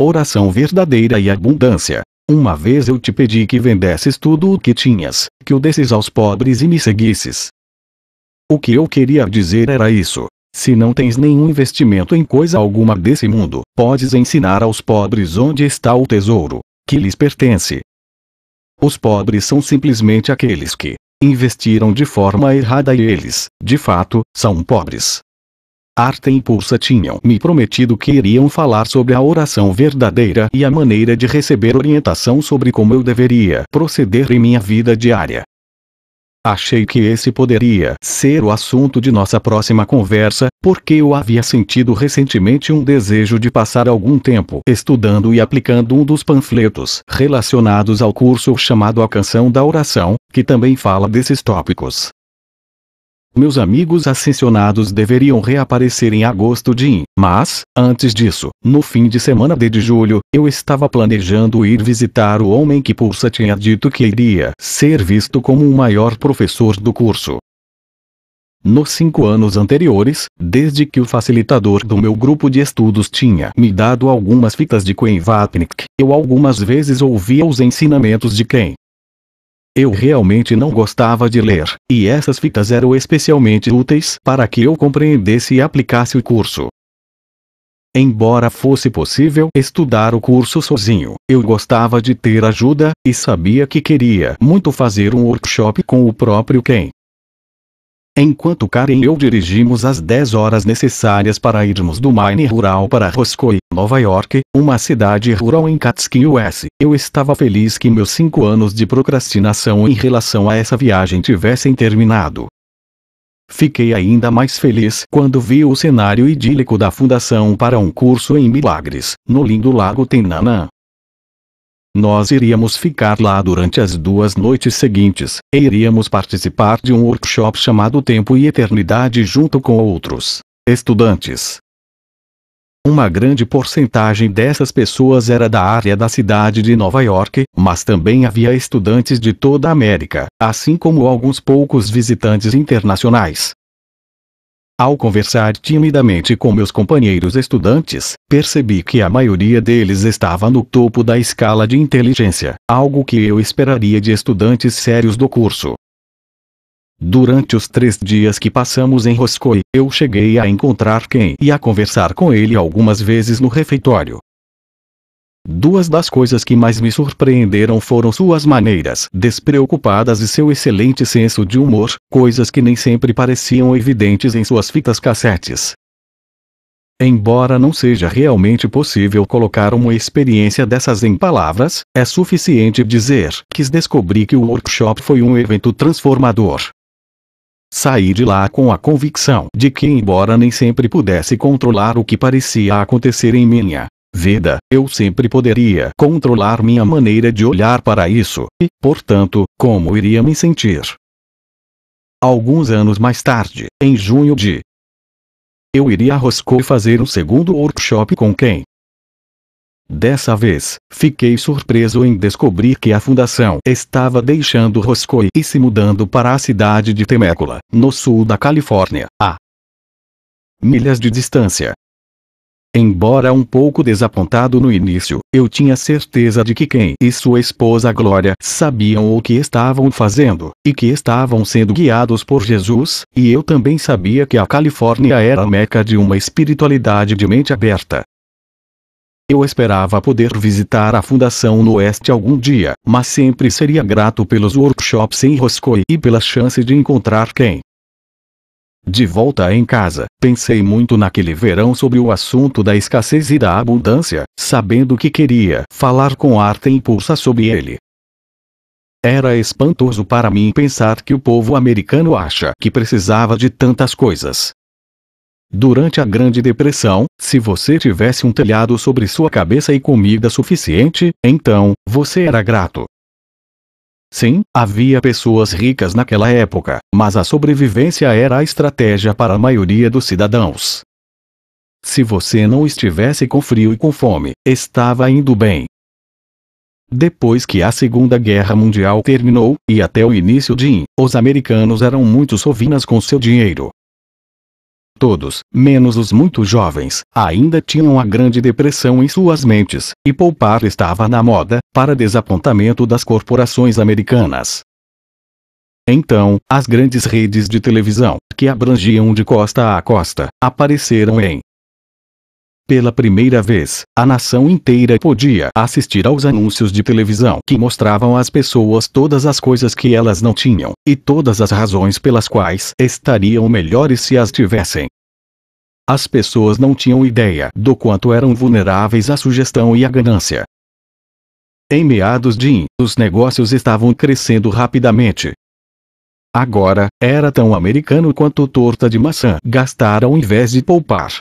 oração verdadeira e abundância. Uma vez eu te pedi que vendesses tudo o que tinhas, que o desses aos pobres e me seguisses. O que eu queria dizer era isso. Se não tens nenhum investimento em coisa alguma desse mundo, podes ensinar aos pobres onde está o tesouro, que lhes pertence. Os pobres são simplesmente aqueles que investiram de forma errada e eles, de fato, são pobres, Arte e Pulsa tinham me prometido que iriam falar sobre a oração verdadeira e a maneira de receber orientação sobre como eu deveria proceder em minha vida diária. Achei que esse poderia ser o assunto de nossa próxima conversa, porque eu havia sentido recentemente um desejo de passar algum tempo estudando e aplicando um dos panfletos relacionados ao curso chamado A Canção da Oração, que também fala desses tópicos. Meus amigos ascensionados deveriam reaparecer em agosto de mas, antes disso, no fim de semana de, julho, eu estava planejando ir visitar o homem que Pulsa tinha dito que iria ser visto como o maior professor do curso. Nos cinco anos anteriores, desde que o facilitador do meu grupo de estudos tinha me dado algumas fitas de Vatnik, eu algumas vezes ouvia os ensinamentos de quem eu realmente não gostava de ler, e essas fitas eram especialmente úteis para que eu compreendesse e aplicasse o curso. Embora fosse possível estudar o curso sozinho, eu gostava de ter ajuda, e sabia que queria muito fazer um workshop com o próprio Ken. Enquanto Karen e eu dirigimos as 10 horas necessárias para irmos do Maine rural para Roscoe, Nova York, uma cidade rural em Catskill U.S., eu estava feliz que meus 5 anos de procrastinação em relação a essa viagem tivessem terminado. Fiquei ainda mais feliz quando vi o cenário idílico da Fundação para um Curso em Milagres, no lindo Lago Tenanã. Nós iríamos ficar lá durante as duas noites seguintes, e iríamos participar de um workshop chamado Tempo e Eternidade junto com outros estudantes. Uma grande porcentagem dessas pessoas era da área da cidade de Nova York, mas também havia estudantes de toda a América, assim como alguns poucos visitantes internacionais. Ao conversar timidamente com meus companheiros estudantes, percebi que a maioria deles estava no topo da escala de inteligência, algo que eu esperaria de estudantes sérios do curso. Durante os três dias que passamos em Roscoe, eu cheguei a encontrar Ken e a conversar com ele algumas vezes no refeitório. Duas das coisas que mais me surpreenderam foram suas maneiras despreocupadas e seu excelente senso de humor, coisas que nem sempre pareciam evidentes em suas fitas cassetes. Embora não seja realmente possível colocar uma experiência dessas em palavras, é suficiente dizer que descobri que o workshop foi um evento transformador. Saí de lá com a convicção de que, embora nem sempre pudesse controlar o que parecia acontecer em minha vida eu sempre poderia controlar minha maneira de olhar para isso, e, portanto, como iria me sentir. Alguns anos mais tarde, em junho de. Eu iria a Roscoe fazer um segundo workshop com quem? Dessa vez, fiquei surpreso em descobrir que a fundação estava deixando Roscoe e se mudando para a cidade de Temecula, no sul da Califórnia, a milhas de distância. Embora um pouco desapontado no início, eu tinha certeza de que quem e sua esposa Glória sabiam o que estavam fazendo, e que estavam sendo guiados por Jesus, e eu também sabia que a Califórnia era a meca de uma espiritualidade de mente aberta. Eu esperava poder visitar a fundação no Oeste algum dia, mas sempre seria grato pelos workshops em Roscoe e pela chance de encontrar quem. De volta em casa, pensei muito naquele verão sobre o assunto da escassez e da abundância, sabendo que queria falar com arte impulsa sobre ele. Era espantoso para mim pensar que o povo americano acha que precisava de tantas coisas. Durante a Grande Depressão, se você tivesse um telhado sobre sua cabeça e comida suficiente, então, você era grato. Sim, havia pessoas ricas naquela época, mas a sobrevivência era a estratégia para a maioria dos cidadãos. Se você não estivesse com frio e com fome, estava indo bem. Depois que a Segunda Guerra Mundial terminou, e até o início de IN, os americanos eram muito sovinas com seu dinheiro, Todos, menos os muito jovens, ainda tinham a Grande Depressão em suas mentes, e poupar estava na moda, para desapontamento das corporações americanas. Então, as grandes redes de televisão, que abrangiam de costa a costa, apareceram em pela primeira vez, a nação inteira podia assistir aos anúncios de televisão que mostravam às pessoas todas as coisas que elas não tinham, e todas as razões pelas quais estariam melhores se as tivessem. As pessoas não tinham ideia do quanto eram vulneráveis à sugestão e à ganância. Em meados de in, os negócios estavam crescendo rapidamente. Agora, era tão americano quanto torta de maçã gastar ao invés de poupar.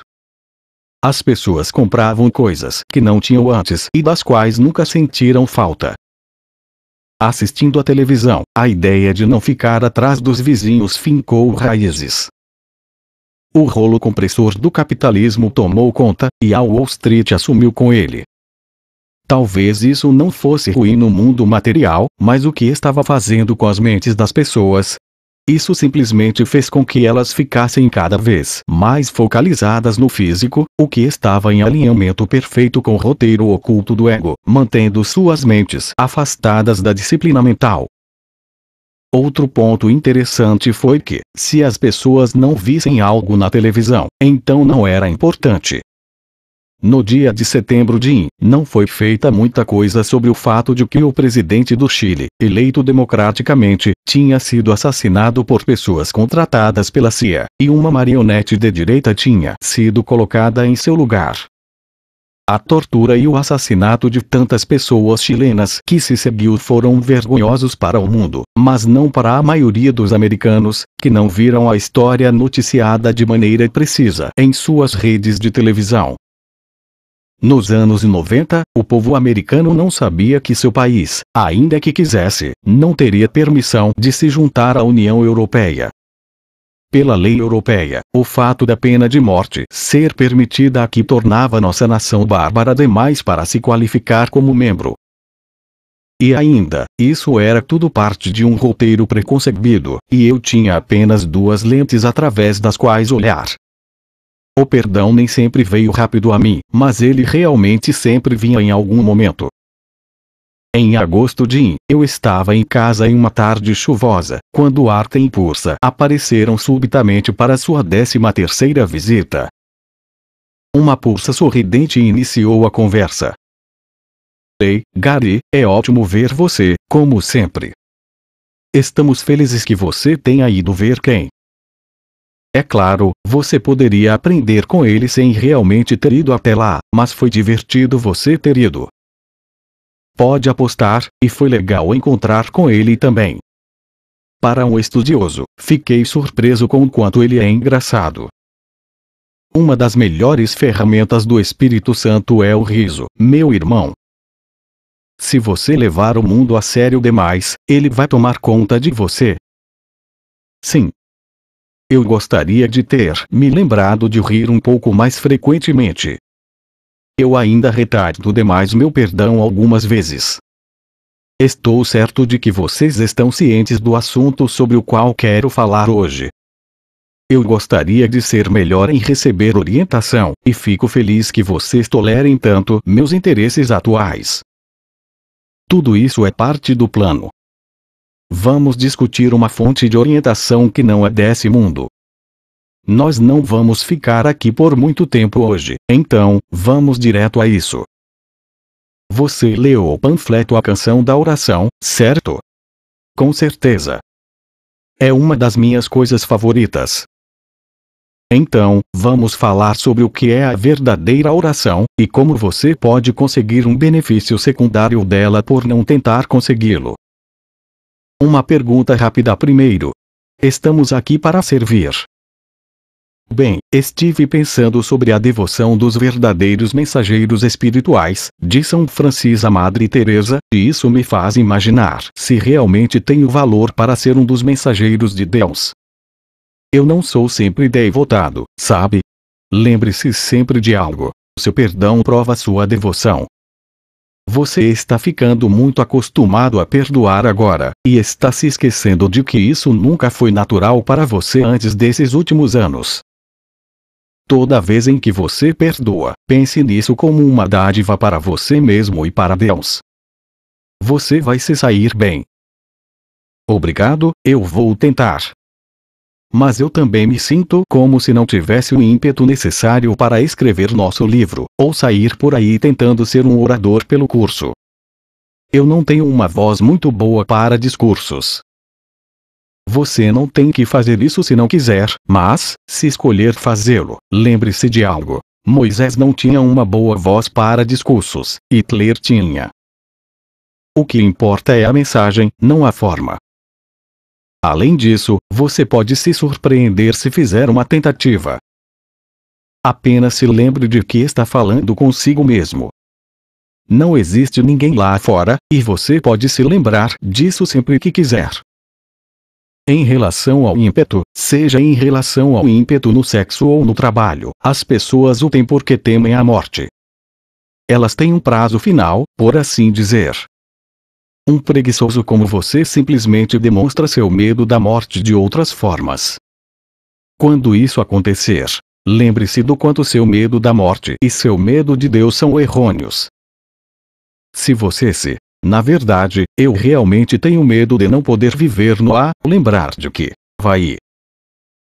As pessoas compravam coisas que não tinham antes e das quais nunca sentiram falta. Assistindo à televisão, a ideia de não ficar atrás dos vizinhos fincou raízes. O rolo compressor do capitalismo tomou conta, e a Wall Street assumiu com ele. Talvez isso não fosse ruim no mundo material, mas o que estava fazendo com as mentes das pessoas, isso simplesmente fez com que elas ficassem cada vez mais focalizadas no físico, o que estava em alinhamento perfeito com o roteiro oculto do ego, mantendo suas mentes afastadas da disciplina mental. Outro ponto interessante foi que, se as pessoas não vissem algo na televisão, então não era importante, no dia de setembro de não foi feita muita coisa sobre o fato de que o presidente do Chile, eleito democraticamente, tinha sido assassinado por pessoas contratadas pela CIA, e uma marionete de direita tinha sido colocada em seu lugar. A tortura e o assassinato de tantas pessoas chilenas que se seguiu foram vergonhosos para o mundo, mas não para a maioria dos americanos, que não viram a história noticiada de maneira precisa em suas redes de televisão. Nos anos 90, o povo americano não sabia que seu país, ainda que quisesse, não teria permissão de se juntar à União Europeia. Pela lei europeia, o fato da pena de morte ser permitida aqui tornava nossa nação bárbara demais para se qualificar como membro. E ainda, isso era tudo parte de um roteiro preconcebido, e eu tinha apenas duas lentes através das quais olhar. O perdão nem sempre veio rápido a mim, mas ele realmente sempre vinha em algum momento. Em agosto de eu estava em casa em uma tarde chuvosa, quando Arta e Pursa apareceram subitamente para sua décima terceira visita. Uma Pursa sorridente iniciou a conversa. Ei, Gary, é ótimo ver você, como sempre. Estamos felizes que você tenha ido ver quem é claro, você poderia aprender com ele sem realmente ter ido até lá, mas foi divertido você ter ido. Pode apostar, e foi legal encontrar com ele também. Para um estudioso, fiquei surpreso com o quanto ele é engraçado. Uma das melhores ferramentas do Espírito Santo é o riso, meu irmão. Se você levar o mundo a sério demais, ele vai tomar conta de você. Sim, eu gostaria de ter me lembrado de rir um pouco mais frequentemente. Eu ainda retardo demais meu perdão algumas vezes. Estou certo de que vocês estão cientes do assunto sobre o qual quero falar hoje. Eu gostaria de ser melhor em receber orientação, e fico feliz que vocês tolerem tanto meus interesses atuais. Tudo isso é parte do plano. Vamos discutir uma fonte de orientação que não é desse mundo. Nós não vamos ficar aqui por muito tempo hoje, então, vamos direto a isso. Você leu o panfleto A Canção da Oração, certo? Com certeza. É uma das minhas coisas favoritas. Então, vamos falar sobre o que é a verdadeira oração e como você pode conseguir um benefício secundário dela por não tentar consegui-lo. Uma pergunta rápida primeiro. Estamos aqui para servir. Bem, estive pensando sobre a devoção dos verdadeiros mensageiros espirituais, de São Francis a Madre Teresa, e isso me faz imaginar se realmente tenho valor para ser um dos mensageiros de Deus. Eu não sou sempre devotado, sabe? Lembre-se sempre de algo. Seu perdão prova sua devoção. Você está ficando muito acostumado a perdoar agora, e está se esquecendo de que isso nunca foi natural para você antes desses últimos anos. Toda vez em que você perdoa, pense nisso como uma dádiva para você mesmo e para Deus. Você vai se sair bem. Obrigado, eu vou tentar. Mas eu também me sinto como se não tivesse o ímpeto necessário para escrever nosso livro, ou sair por aí tentando ser um orador pelo curso. Eu não tenho uma voz muito boa para discursos, você não tem que fazer isso se não quiser, mas, se escolher fazê-lo, lembre-se de algo. Moisés não tinha uma boa voz para discursos, Hitler tinha. O que importa é a mensagem, não a forma. Além disso, você pode se surpreender se fizer uma tentativa. Apenas se lembre de que está falando consigo mesmo. Não existe ninguém lá fora, e você pode se lembrar disso sempre que quiser. Em relação ao ímpeto, seja em relação ao ímpeto no sexo ou no trabalho, as pessoas o têm porque temem a morte. Elas têm um prazo final, por assim dizer. Um preguiçoso como você simplesmente demonstra seu medo da morte de outras formas. Quando isso acontecer, lembre-se do quanto seu medo da morte e seu medo de Deus são errôneos. Se você se na verdade, eu realmente tenho medo de não poder viver no a lembrar de que vai.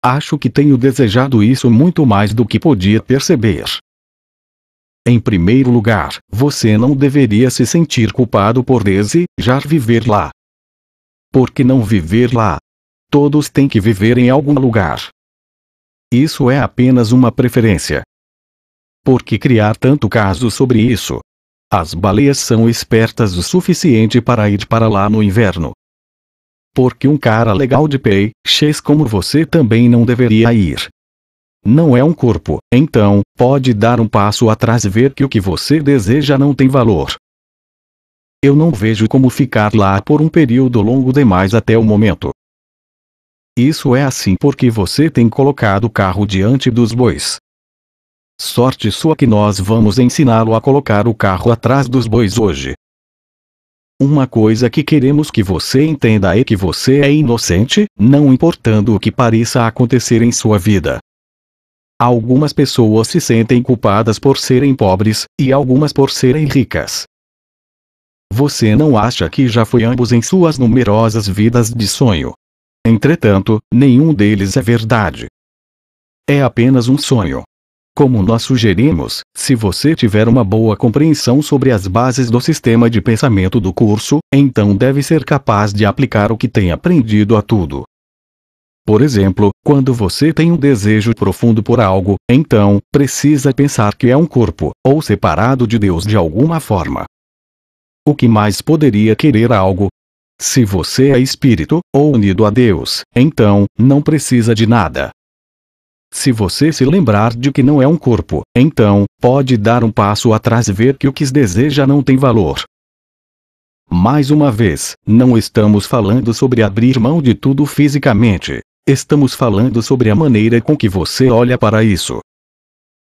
Acho que tenho desejado isso muito mais do que podia perceber. Em primeiro lugar, você não deveria se sentir culpado por desejar viver lá. Por que não viver lá? Todos têm que viver em algum lugar. Isso é apenas uma preferência. Por que criar tanto caso sobre isso? As baleias são espertas o suficiente para ir para lá no inverno. Porque um cara legal de peixes como você também não deveria ir. Não é um corpo, então, pode dar um passo atrás e ver que o que você deseja não tem valor. Eu não vejo como ficar lá por um período longo demais até o momento. Isso é assim porque você tem colocado o carro diante dos bois. Sorte sua que nós vamos ensiná-lo a colocar o carro atrás dos bois hoje. Uma coisa que queremos que você entenda é que você é inocente, não importando o que pareça acontecer em sua vida. Algumas pessoas se sentem culpadas por serem pobres, e algumas por serem ricas. Você não acha que já foi ambos em suas numerosas vidas de sonho? Entretanto, nenhum deles é verdade. É apenas um sonho. Como nós sugerimos, se você tiver uma boa compreensão sobre as bases do sistema de pensamento do curso, então deve ser capaz de aplicar o que tem aprendido a tudo. Por exemplo, quando você tem um desejo profundo por algo, então, precisa pensar que é um corpo, ou separado de Deus de alguma forma. O que mais poderia querer algo? Se você é espírito, ou unido a Deus, então, não precisa de nada. Se você se lembrar de que não é um corpo, então, pode dar um passo atrás e ver que o que deseja não tem valor. Mais uma vez, não estamos falando sobre abrir mão de tudo fisicamente. Estamos falando sobre a maneira com que você olha para isso.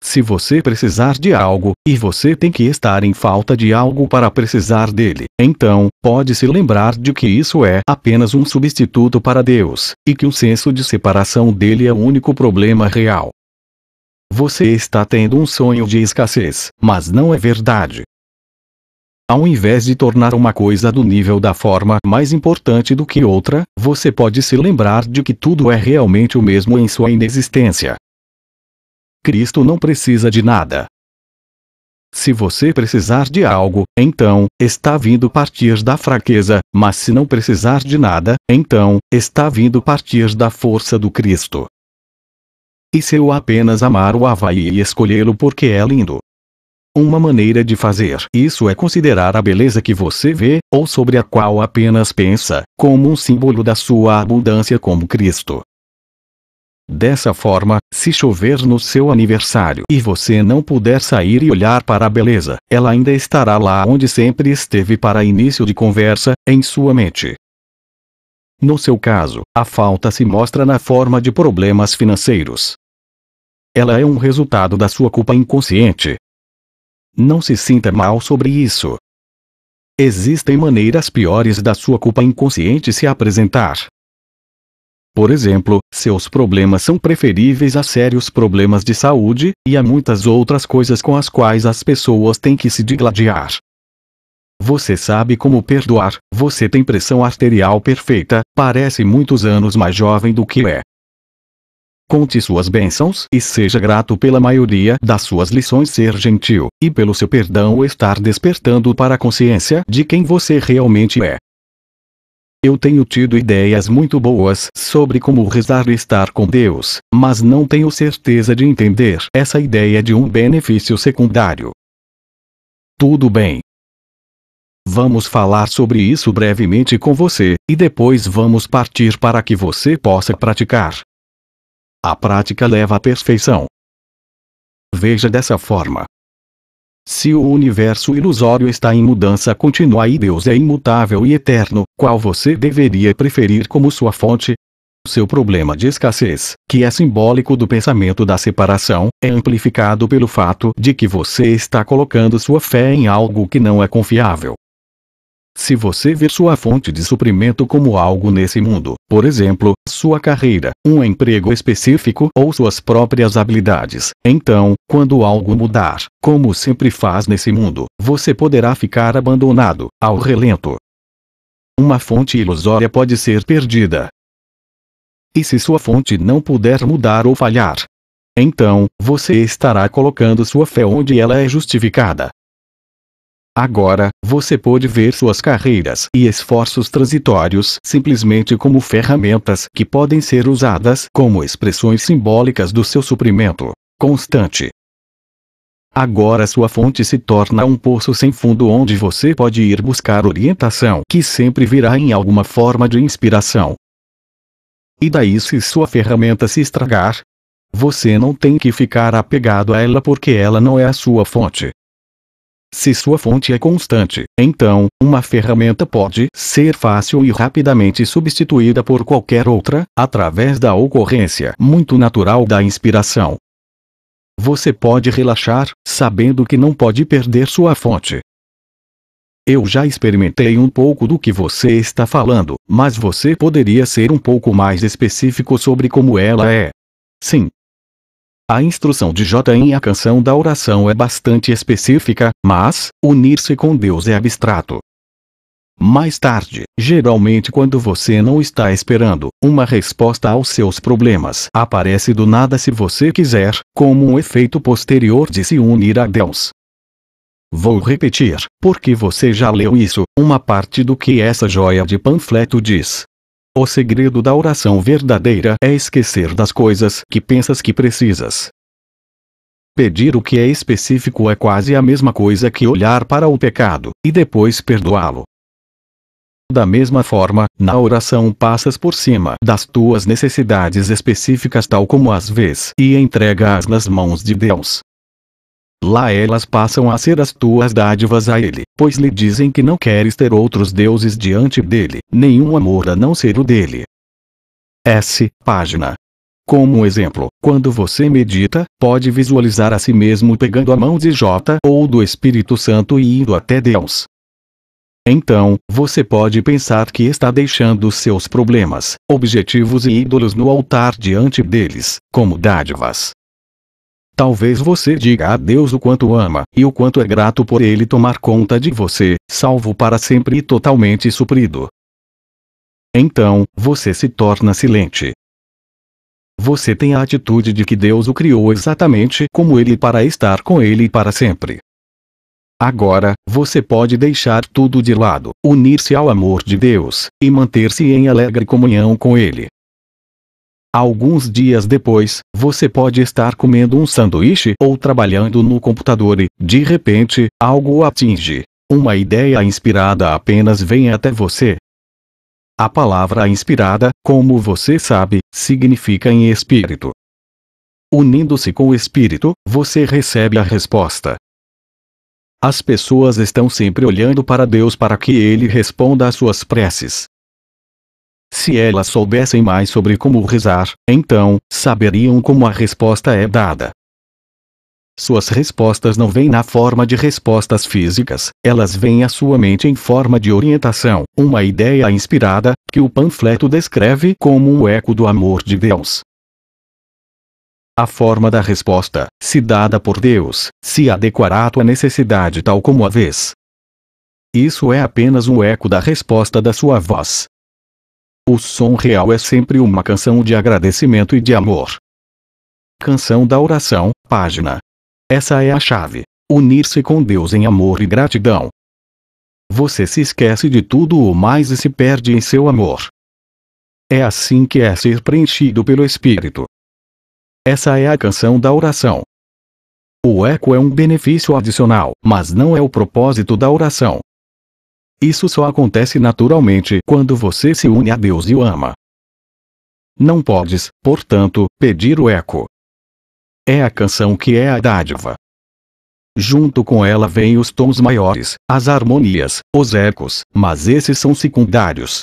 Se você precisar de algo, e você tem que estar em falta de algo para precisar dele, então, pode-se lembrar de que isso é apenas um substituto para Deus, e que o senso de separação dele é o único problema real. Você está tendo um sonho de escassez, mas não é verdade. Ao invés de tornar uma coisa do nível da forma mais importante do que outra, você pode se lembrar de que tudo é realmente o mesmo em sua inexistência, Cristo não precisa de nada. Se você precisar de algo, então, está vindo partir da fraqueza, mas se não precisar de nada, então, está vindo partir da força do Cristo. E se eu apenas amar o Havaí e escolhê-lo porque é lindo? Uma maneira de fazer isso é considerar a beleza que você vê, ou sobre a qual apenas pensa, como um símbolo da sua abundância como Cristo. Dessa forma, se chover no seu aniversário e você não puder sair e olhar para a beleza, ela ainda estará lá onde sempre esteve para início de conversa, em sua mente. No seu caso, a falta se mostra na forma de problemas financeiros. Ela é um resultado da sua culpa inconsciente. Não se sinta mal sobre isso. Existem maneiras piores da sua culpa inconsciente se apresentar. Por exemplo, seus problemas são preferíveis a sérios problemas de saúde, e a muitas outras coisas com as quais as pessoas têm que se digladiar. Você sabe como perdoar, você tem pressão arterial perfeita, parece muitos anos mais jovem do que é. Conte suas bênçãos e seja grato pela maioria das suas lições ser gentil, e pelo seu perdão estar despertando para a consciência de quem você realmente é. Eu tenho tido ideias muito boas sobre como rezar e estar com Deus, mas não tenho certeza de entender essa ideia de um benefício secundário. Tudo bem. Vamos falar sobre isso brevemente com você, e depois vamos partir para que você possa praticar. A prática leva à perfeição. Veja dessa forma: se o universo ilusório está em mudança contínua e Deus é imutável e eterno, qual você deveria preferir como sua fonte? Seu problema de escassez, que é simbólico do pensamento da separação, é amplificado pelo fato de que você está colocando sua fé em algo que não é confiável, se você ver sua fonte de suprimento como algo nesse mundo, por exemplo, sua carreira, um emprego específico ou suas próprias habilidades, então, quando algo mudar, como sempre faz nesse mundo, você poderá ficar abandonado, ao relento. Uma fonte ilusória pode ser perdida. E se sua fonte não puder mudar ou falhar? Então, você estará colocando sua fé onde ela é justificada, Agora, você pode ver suas carreiras e esforços transitórios simplesmente como ferramentas que podem ser usadas como expressões simbólicas do seu suprimento constante. Agora sua fonte se torna um poço sem fundo onde você pode ir buscar orientação que sempre virá em alguma forma de inspiração. E daí se sua ferramenta se estragar, você não tem que ficar apegado a ela porque ela não é a sua fonte. Se sua fonte é constante, então, uma ferramenta pode ser fácil e rapidamente substituída por qualquer outra, através da ocorrência muito natural da inspiração. Você pode relaxar, sabendo que não pode perder sua fonte. Eu já experimentei um pouco do que você está falando, mas você poderia ser um pouco mais específico sobre como ela é. Sim, a instrução de J em A Canção da Oração é bastante específica, mas, unir-se com Deus é abstrato. Mais tarde, geralmente quando você não está esperando, uma resposta aos seus problemas aparece do nada se você quiser, como um efeito posterior de se unir a Deus. Vou repetir, porque você já leu isso, uma parte do que essa joia de panfleto diz, o segredo da oração verdadeira é esquecer das coisas que pensas que precisas. Pedir o que é específico é quase a mesma coisa que olhar para o pecado e depois perdoá-lo. Da mesma forma, na oração passas por cima das tuas necessidades específicas tal como as vês e entrega-as nas mãos de Deus. Lá elas passam a ser as tuas dádivas a ele, pois lhe dizem que não queres ter outros deuses diante dele, nenhum amor a não ser o dele. S. Página. Como exemplo, quando você medita, pode visualizar a si mesmo pegando a mão de J ou do Espírito Santo e indo até Deus. Então, você pode pensar que está deixando seus problemas, objetivos e ídolos no altar diante deles, como dádivas. Talvez você diga a Deus o quanto ama e o quanto é grato por Ele tomar conta de você, salvo para sempre e totalmente suprido. Então, você se torna silente. Você tem a atitude de que Deus o criou exatamente como Ele para estar com Ele para sempre. Agora, você pode deixar tudo de lado, unir-se ao amor de Deus, e manter-se em alegre comunhão com Ele. Alguns dias depois, você pode estar comendo um sanduíche ou trabalhando no computador e, de repente, algo atinge. Uma ideia inspirada apenas vem até você. A palavra inspirada, como você sabe, significa em espírito. Unindo-se com o espírito, você recebe a resposta. As pessoas estão sempre olhando para Deus para que ele responda às suas preces. Se elas soubessem mais sobre como rezar, então, saberiam como a resposta é dada. Suas respostas não vêm na forma de respostas físicas, elas vêm à sua mente em forma de orientação, uma ideia inspirada, que o panfleto descreve como um eco do amor de Deus. A forma da resposta, se dada por Deus, se adequará à tua necessidade tal como a vês. Isso é apenas um eco da resposta da sua voz, o som real é sempre uma canção de agradecimento e de amor. Canção da Oração, página. Essa é a chave. Unir-se com Deus em amor e gratidão. Você se esquece de tudo o mais e se perde em seu amor. É assim que é ser preenchido pelo Espírito. Essa é a canção da oração. O eco é um benefício adicional, mas não é o propósito da oração. Isso só acontece naturalmente quando você se une a Deus e o ama. Não podes, portanto, pedir o eco. É a canção que é a dádiva. Junto com ela vêm os tons maiores, as harmonias, os ecos, mas esses são secundários.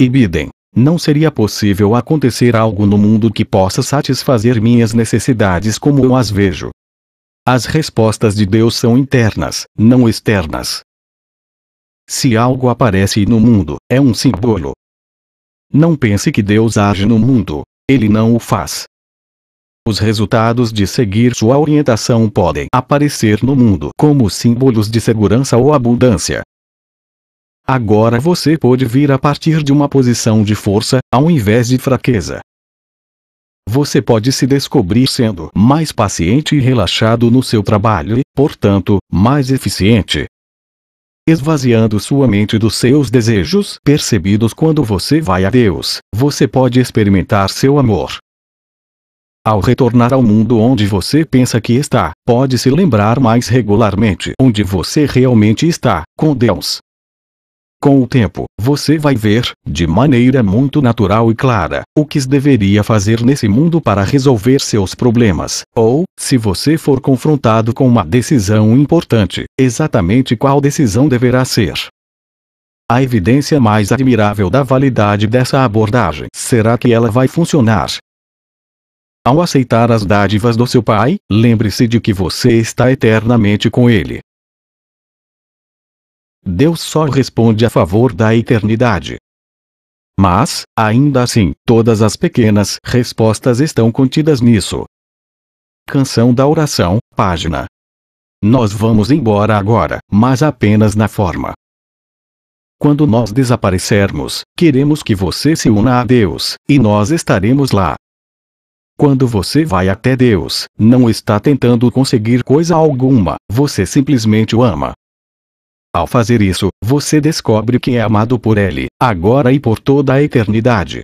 Ibidem. Não seria possível acontecer algo no mundo que possa satisfazer minhas necessidades como eu as vejo. As respostas de Deus são internas, não externas. Se algo aparece no mundo, é um símbolo. Não pense que Deus age no mundo, ele não o faz. Os resultados de seguir sua orientação podem aparecer no mundo como símbolos de segurança ou abundância. Agora você pode vir a partir de uma posição de força, ao invés de fraqueza. Você pode se descobrir sendo mais paciente e relaxado no seu trabalho e, portanto, mais eficiente esvaziando sua mente dos seus desejos percebidos quando você vai a Deus, você pode experimentar seu amor. Ao retornar ao mundo onde você pensa que está, pode se lembrar mais regularmente onde você realmente está, com Deus, com o tempo, você vai ver, de maneira muito natural e clara, o que deveria fazer nesse mundo para resolver seus problemas, ou, se você for confrontado com uma decisão importante, exatamente qual decisão deverá ser. A evidência mais admirável da validade dessa abordagem será que ela vai funcionar. Ao aceitar as dádivas do seu pai, lembre-se de que você está eternamente com ele, Deus só responde a favor da eternidade. Mas, ainda assim, todas as pequenas respostas estão contidas nisso. Canção da Oração, página. Nós vamos embora agora, mas apenas na forma. Quando nós desaparecermos, queremos que você se una a Deus, e nós estaremos lá. Quando você vai até Deus, não está tentando conseguir coisa alguma, você simplesmente o ama. Ao fazer isso, você descobre que é amado por Ele, agora e por toda a eternidade.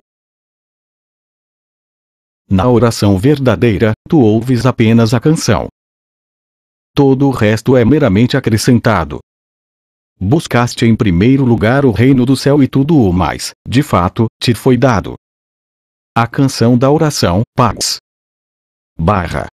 Na oração verdadeira, tu ouves apenas a canção. Todo o resto é meramente acrescentado. Buscaste em primeiro lugar o reino do céu e tudo o mais, de fato, te foi dado. A canção da oração, Pax. Barra.